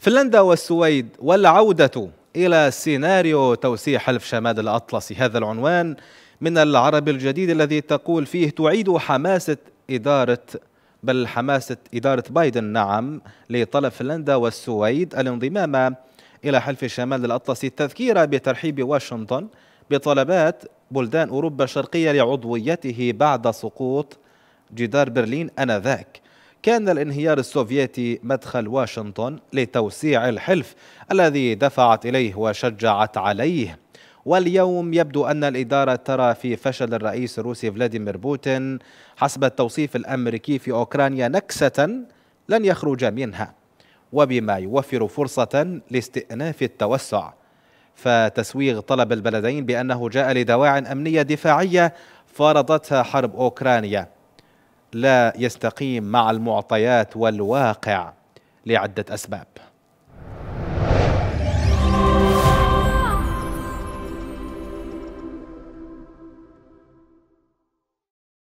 فنلندا والسويد والعودة إلى سيناريو توسيع حلف شمال الأطلسي هذا العنوان من العرب الجديد الذي تقول فيه تعيد حماسة إدارة بل حماسة إدارة بايدن نعم لطلب فنلندا والسويد الانضمام إلى حلف شمال الأطلسي التذكير بترحيب واشنطن بطلبات بلدان أوروبا الشرقية لعضويته بعد سقوط جدار برلين آنذاك كان الانهيار السوفيتي مدخل واشنطن لتوسيع الحلف الذي دفعت إليه وشجعت عليه واليوم يبدو أن الإدارة ترى في فشل الرئيس الروسي فلاديمير بوتين حسب التوصيف الأمريكي في أوكرانيا نكسة لن يخرج منها وبما يوفر فرصة لاستئناف التوسع فتسويغ طلب البلدين بأنه جاء لدواع أمنية دفاعية فرضتها حرب أوكرانيا لا يستقيم مع المعطيات والواقع لعدة أسباب